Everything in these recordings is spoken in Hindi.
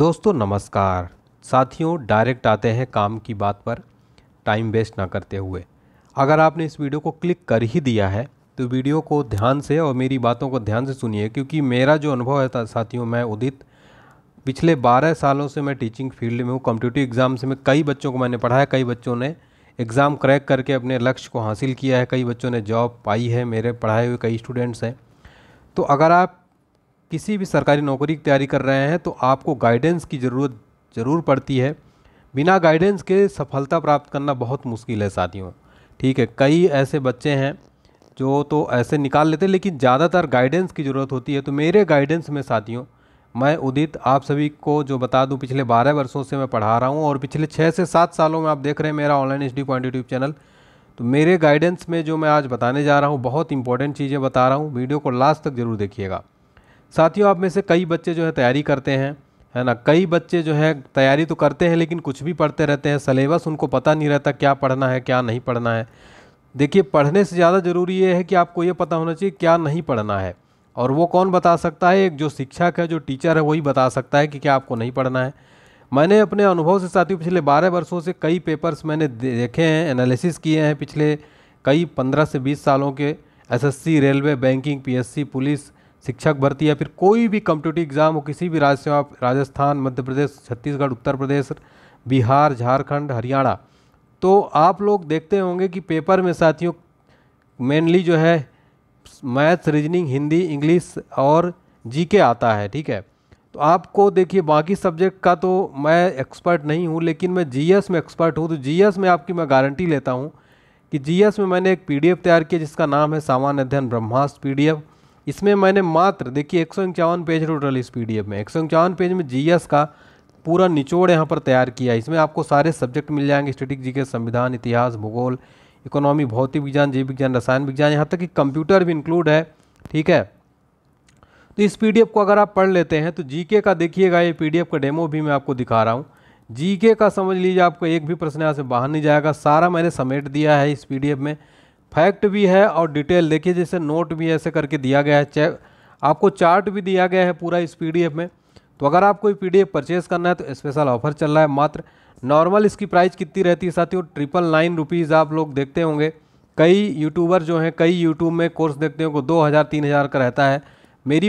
दोस्तों नमस्कार साथियों डायरेक्ट आते हैं काम की बात पर टाइम वेस्ट ना करते हुए अगर आपने इस वीडियो को क्लिक कर ही दिया है तो वीडियो को ध्यान से और मेरी बातों को ध्यान से सुनिए क्योंकि मेरा जो अनुभव है साथियों मैं उदित पिछले 12 सालों से मैं टीचिंग फील्ड में हूँ कम्पिटेटिव एग्ज़ाम से मैं कई बच्चों को मैंने पढ़ाया कई बच्चों ने एग्ज़ाम क्रैक करके अपने लक्ष्य को हासिल किया है कई बच्चों ने जॉब पाई है मेरे पढ़ाए हुए कई स्टूडेंट्स हैं तो अगर आप किसी भी सरकारी नौकरी की तैयारी कर रहे हैं तो आपको गाइडेंस की ज़रूरत ज़रूर पड़ती है बिना गाइडेंस के सफलता प्राप्त करना बहुत मुश्किल है साथियों ठीक है कई ऐसे बच्चे हैं जो तो ऐसे निकाल लेते हैं लेकिन ज़्यादातर गाइडेंस की ज़रूरत होती है तो मेरे गाइडेंस में साथियों मैं उदित आप सभी को जो बता दूं पिछले बारह वर्षों से मैं पढ़ा रहा हूं और पिछले छः से सात सालों में आप देख रहे हैं मेरा online H D point YouTube channel तो मेरे गाइडेंस में जो मैं आज बताने जा रहा हूँ बहुत इंपॉर्टेंट चीज़ें बता रहा हूँ वीडियो को लास्ट तक ज़रूर देखिएगा साथियों आप में से कई बच्चे जो है तैयारी करते हैं है ना कई बच्चे जो है तैयारी तो करते हैं लेकिन कुछ भी पढ़ते रहते हैं सलेबस उनको पता नहीं रहता क्या पढ़ना है क्या नहीं पढ़ना है देखिए पढ़ने से ज़्यादा ज़रूरी ये है कि आपको ये पता होना चाहिए क्या नहीं पढ़ना है और वो कौन बता सकता है एक जो शिक्षक है जो टीचर है वही बता सकता है कि क्या आपको नहीं पढ़ना है मैंने अपने अनुभव से साथियों पिछले बारह वर्षों से कई पेपर्स मैंने देखे हैं एनालिसिस किए हैं पिछले कई पंद्रह से बीस सालों के S railway banking P police शिक्षक भर्ती या फिर कोई भी कम्पिटेटिव एग्ज़ाम हो किसी भी राज्य से आप राजस्थान मध्य प्रदेश छत्तीसगढ़ उत्तर प्रदेश बिहार झारखंड हरियाणा तो आप लोग देखते होंगे कि पेपर में साथियों मेनली जो है मैथ्स रीजनिंग हिंदी इंग्लिश और जीके आता है ठीक है तो आपको देखिए बाकी सब्जेक्ट का तो मैं एक्सपर्ट नहीं हूँ लेकिन मैं जीएस में एक्सपर्ट हूँ तो जीएस में आपकी मैं गारंटी लेता हूँ कि जीएस में मैंने एक पीडीएफ तैयार किया जिसका नाम है सामान्य अध्ययन ब्रह्मास्त्र पीडीएफ इसमें मैंने मात्र देखिए एक पेज टोटल इस पी में एक पेज में जी का पूरा निचोड़ यहाँ पर तैयार किया इसमें आपको सारे सब्जेक्ट मिल जाएंगे स्टेटिक जी के संविधान इतिहास भूगोल इकोनॉमी भौतिक विज्ञान जीव विज्ञान रसायन विज्ञान यहाँ तक कि कंप्यूटर भी इंक्लूड है ठीक है तो इस पीडीएफ को अगर आप पढ़ लेते हैं तो जीके का देखिएगा ये पीडीएफ का डेमो भी मैं आपको दिखा रहा हूँ जीके का समझ लीजिए आपको एक भी प्रश्न यहाँ से बाहर नहीं जाएगा सारा मैंने समेट दिया है इस पीडीएफ में फैक्ट भी है और डिटेल देखिए जैसे नोट भी ऐसे करके दिया गया है आपको चार्ट भी दिया गया है पूरा इस पीडीएफ में तो अगर आप कोई पीडीएफ परचेज़ करना है तो स्पेशल ऑफर चल रहा है मात्र नॉर्मल इसकी प्राइस कितनी रहती है साथियों ट्रिपल नाइन रुपीज़ आप लोग देखते होंगे कई यूट्यूबर जो हैं कई यूट्यूब में कोर्स देखते होंगे दो हज़ार तीन हज़ार का रहता है मेरी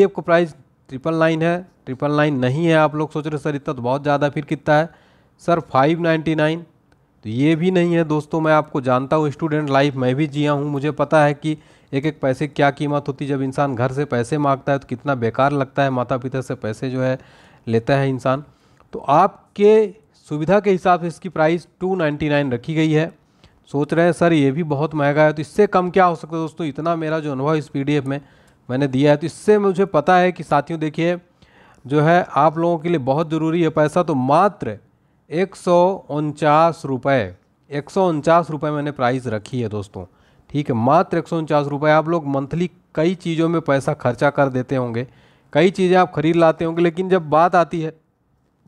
एफ का प्राइस ट्रिपल नाइन है ट्रिपल नाइन नहीं है आप लोग सोच रहे सर इतना तो बहुत ज़्यादा फिर कितना है सर फाइव नाइन्टी नाइन तो ये भी नहीं है दोस्तों मैं आपको जानता हूँ स्टूडेंट लाइफ मैं भी जिया हूँ मुझे पता है कि एक एक पैसे क्या कीमत होती जब इंसान घर से पैसे मांगता है तो कितना बेकार लगता है माता पिता से पैसे जो है लेता है इंसान तो आपके सुविधा के हिसाब से इसकी प्राइस 299 रखी गई है सोच रहे हैं सर ये भी बहुत महंगा है तो इससे कम क्या हो सकता है दोस्तों इतना मेरा जो अनुभव इस पी में मैंने दिया है तो इससे मुझे पता है कि साथियों देखिए जो है आप लोगों के लिए बहुत ज़रूरी है पैसा तो मात्र एक सौ उनचास रुपये एक सौ उनचास रुपये मैंने प्राइस रखी है दोस्तों ठीक है मात्र एक सौ उनचास रुपये आप लोग मंथली कई चीज़ों में पैसा खर्चा कर देते होंगे कई चीज़ें आप ख़रीद लाते होंगे लेकिन जब बात आती है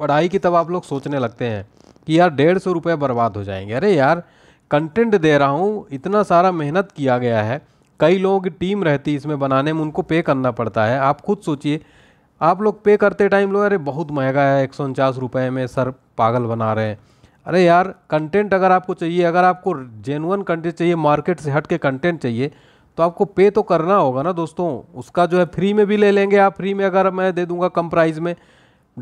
पढ़ाई की तब आप लोग सोचने लगते हैं कि यार डेढ़ सौ रुपये बर्बाद हो जाएंगे अरे यार कंटेंट दे रहा हूँ इतना सारा मेहनत किया गया है कई लोगों की टीम रहती है इसमें बनाने में उनको पे करना पड़ता है आप खुद सोचिए आप लोग पे करते टाइम लोग अरे बहुत महंगा है एक सौ रुपये में सर पागल बना रहे हैं अरे यार कंटेंट अगर आपको चाहिए अगर आपको जेनुअन कंटेंट चाहिए मार्केट से हट के कंटेंट चाहिए तो आपको पे तो करना होगा ना दोस्तों उसका जो है फ्री में भी ले लेंगे आप फ्री में अगर मैं दे दूंगा कम प्राइस में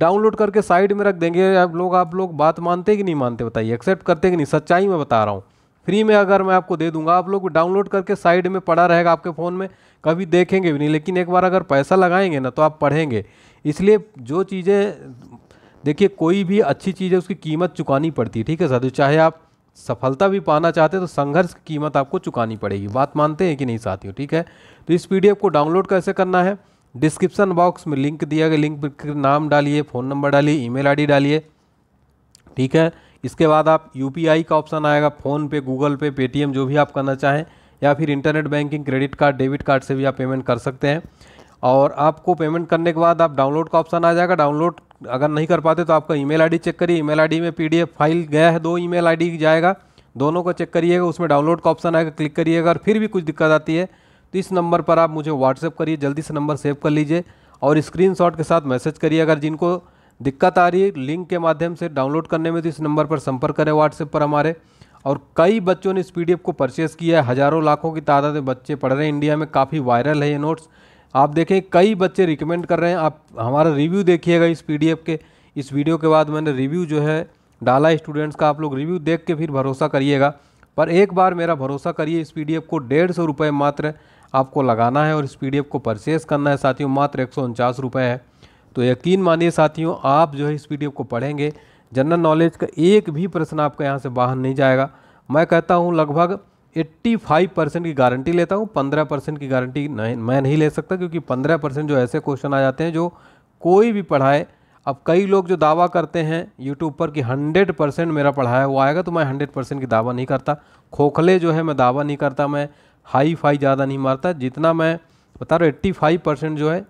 डाउनलोड करके साइड में रख देंगे आप लोग आप लोग बात मानते कि नहीं मानते बताइए एक्सेप्ट करते कि नहीं सच्चाई में बता रहा हूँ फ्री में अगर मैं आपको दे दूंगा आप लोग डाउनलोड करके साइड में पड़ा रहेगा आपके फ़ोन में कभी देखेंगे भी नहीं लेकिन एक बार अगर पैसा लगाएंगे ना तो आप पढ़ेंगे इसलिए जो चीज़ें देखिए कोई भी अच्छी चीज़ है उसकी कीमत चुकानी पड़ती है ठीक है साथियों चाहे आप सफलता भी पाना चाहते हैं तो संघर्ष की कीमत आपको चुकानी पड़ेगी बात मानते हैं कि नहीं साथियों ठीक है तो इस पी को डाउनलोड कैसे करना है डिस्क्रिप्सन बॉक्स में लिंक दिया गया लिंक नाम डालिए फ़ोन नंबर डालिए ई मेल डालिए ठीक है इसके बाद आप यू का ऑप्शन आएगा फ़ोन पे गूगल पे पेटीएम जो भी आप करना चाहें या फिर internet banking credit card debit card से भी आप पेमेंट कर सकते हैं और आपको पेमेंट करने के बाद आप डाउनलोड का ऑप्शन आ जाएगा डाउनलोड अगर नहीं कर पाते तो आपका ईमेल आईडी चेक करिए ईमेल आईडी में पीडीएफ फाइल गया है दो ईमेल आईडी जाएगा दोनों को चेक करिएगा उसमें डाउनलोड का ऑप्शन आएगा क्लिक करिएगा और फिर भी कुछ दिक्कत आती है तो इस नंबर पर आप मुझे व्हाट्सएप करिए जल्दी से नंबर सेव कर लीजिए और स्क्रीन के साथ मैसेज करिए अगर जिनको दिक्कत आ रही है लिंक के माध्यम से डाउनलोड करने में तो इस नंबर पर संपर्क करें व्हाट्सएप पर हमारे और कई बच्चों ने इस पी को परचेस किया है हज़ारों लाखों की तादाद में बच्चे पढ़ रहे हैं इंडिया में काफ़ी वायरल है ये नोट्स आप देखें कई बच्चे रिकमेंड कर रहे हैं आप हमारा रिव्यू देखिएगा इस पी के इस वीडियो के बाद मैंने रिव्यू जो है डाला स्टूडेंट्स का आप लोग रिव्यू देख के फिर भरोसा करिएगा पर एक बार मेरा भरोसा करिए इस पी को डेढ़ सौ रुपये मात्र आपको लगाना है और इस पी को परचेस करना है साथियों मात्र एक सौ है तो यकीन मानिए साथियों आप जो है इस वीडियो को पढ़ेंगे जनरल नॉलेज का एक भी प्रश्न आपका यहाँ से बाहर नहीं जाएगा मैं कहता हूँ लगभग 85 परसेंट की गारंटी लेता हूँ 15 परसेंट की गारंटी नहीं मैं नहीं ले सकता क्योंकि 15 परसेंट जो ऐसे क्वेश्चन आ जाते हैं जो कोई भी पढ़ाए अब कई लोग जो दावा करते हैं यूट्यूब पर कि 100 परसेंट मेरा पढ़ाया हुआ आएगा तो मैं 100 परसेंट की दावा नहीं करता खोखले जो है मैं दावा नहीं करता मैं हाई फाई ज़्यादा नहीं मारता जितना मैं बता रहा हूँ एट्टी फाइव परसेंट जो है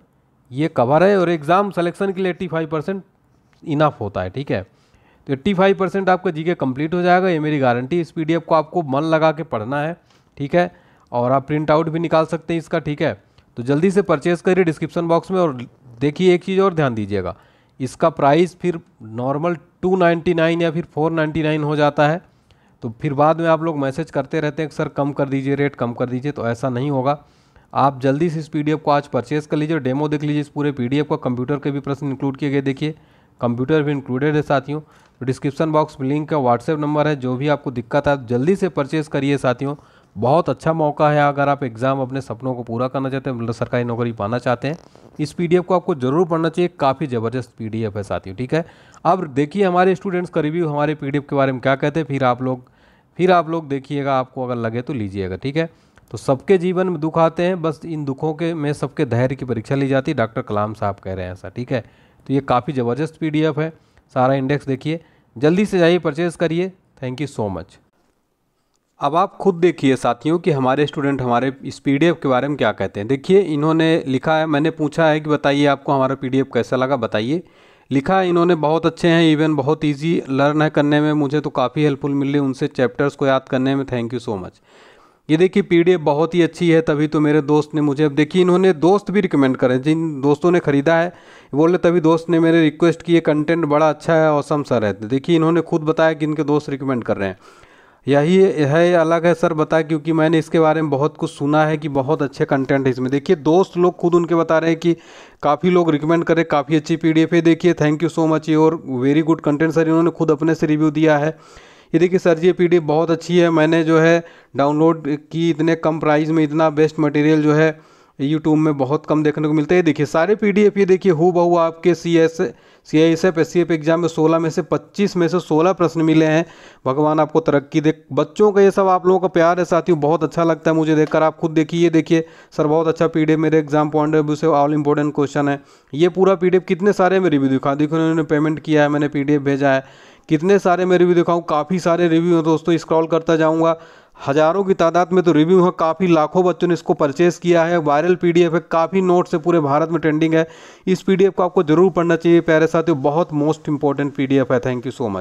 ये कवर है और एग्ज़ाम सिलेक्शन के लिए एट्टी फाइव परसेंट इनफ होता है ठीक है तो एट्टी फाइव परसेंट आपका जी के कम्प्लीट हो जाएगा ये मेरी गारंटी इस पी को आपको मन लगा के पढ़ना है ठीक है और आप प्रिंट आउट भी निकाल सकते हैं इसका ठीक है तो जल्दी से परचेज़ करिए डिस्क्रिप्शन बॉक्स में और देखिए एक चीज़ और ध्यान दीजिएगा इसका प्राइस फिर नॉर्मल 299 या फिर 499 हो जाता है तो फिर बाद में आप लोग मैसेज करते रहते हैं सर कम कर दीजिए रेट कम कर दीजिए तो ऐसा नहीं होगा आप जल्दी से इस पीडीएफ को आज परचेज़ कर लीजिए डेमो देख लीजिए इस पूरे पीडीएफ का कंप्यूटर के भी प्रश्न इंक्लूड किए गए देखिए कंप्यूटर भी इंक्लूडेड है साथियों डिस्क्रिप्शन बॉक्स में लिंक का व्हाट्सएप नंबर है जो भी आपको दिक्कत है जल्दी से परचेज़ करिए साथियों बहुत अच्छा मौका है अगर आप एग्ज़ाम अपने सपनों को पूरा करना चाहते हैं मतलब सरकारी नौकरी पाना चाहते हैं इस पीडीएफ को आपको ज़रूर पढ़ना चाहिए काफ़ी ज़बरदस्त पीडीएफ है साथियों ठीक है अब देखिए हमारे स्टूडेंट्स का रिव्यू हमारे पीडीएफ के बारे में क्या कहते हैं फिर आप लोग फिर आप लोग देखिएगा आपको अगर लगे तो लीजिएगा ठीक है तो सबके जीवन में दुख आते हैं बस इन दुखों के में सबके धैर्य की परीक्षा ली जाती है डॉक्टर कलाम साहब कह रहे हैं ऐसा ठीक है तो ये काफ़ी ज़बरदस्त पी है सारा इंडेक्स देखिए जल्दी से जाइए परचेज़ करिए थैंक यू सो मच अब आप खुद देखिए साथियों कि हमारे स्टूडेंट हमारे इस पी के बारे में क्या कहते हैं देखिए इन्होंने लिखा है मैंने पूछा है कि बताइए आपको हमारा पी कैसा लगा बताइए लिखा है इन्होंने बहुत अच्छे हैं इवन बहुत इजी लर्न है करने में मुझे तो काफ़ी हेल्पफुल मिल रही उनसे चैप्टर्स को याद करने में थैंक यू सो मच ये देखिए पीडीएफ बहुत ही अच्छी है तभी तो मेरे दोस्त ने मुझे अब देखिए इन्होंने दोस्त भी रिकमेंड करें जिन दोस्तों ने ख़रीदा है बोले तभी दोस्त ने मेरे रिक्वेस्ट किए कंटेंट बड़ा अच्छा है और सर है देखिए इन्होंने खुद बताया कि इनके दोस्त रिकमेंड कर रहे हैं यही है अलग है सर बताया क्योंकि मैंने इसके बारे में बहुत कुछ सुना है कि बहुत अच्छे कंटेंट है इसमें देखिए दोस्त लोग खुद उनके बता रहे हैं कि काफ़ी लोग रिकमेंड करें काफ़ी अच्छी पी है देखिए thank you so much your very good content sir इन्होंने खुद अपने से रिव्यू दिया है ये देखिए सर जी ये पी बहुत अच्छी है मैंने जो है डाउनलोड की इतने कम प्राइस में इतना बेस्ट मटेरियल जो है यूट्यूब में बहुत कम देखने को मिलता है देखिए सारे पी ये देखिए हु बहु आपके C S C I S F S C F exam में सोलह में से पच्चीस में से सोलह प्रश्न मिले हैं भगवान आपको तरक्की दे बच्चों का ये सब आप लोगों का प्यार है साथियों बहुत अच्छा लगता है मुझे देखकर आप खुद देखिए ये देखिए सर बहुत अच्छा पी मेरे एग्जाम पॉइंट ऑफ व्यू से ऑल इंपॉर्टेंट क्वेश्चन है ये पूरा पी कितने सारे मैं रिव्यू दिखा देखो उन्होंने पेमेंट किया है मैंने पी भेजा है कितने सारे मैं रिव्यू दिखाऊँ काफ़ी सारे रिव्यू हैं दोस्तों स्क्रॉल करता जाऊँगा हज़ारों की तादाद में तो रिव्यू है काफ़ी लाखों बच्चों ने इसको परचेज़ किया है वायरल पीडीएफ है काफ़ी नोट्स है पूरे भारत में ट्रेंडिंग है इस पीडीएफ को आपको ज़रूर पढ़ना चाहिए प्यारे साथियों बहुत मोस्ट इंपॉर्टेंट पीडीएफ है थैंक यू सो मच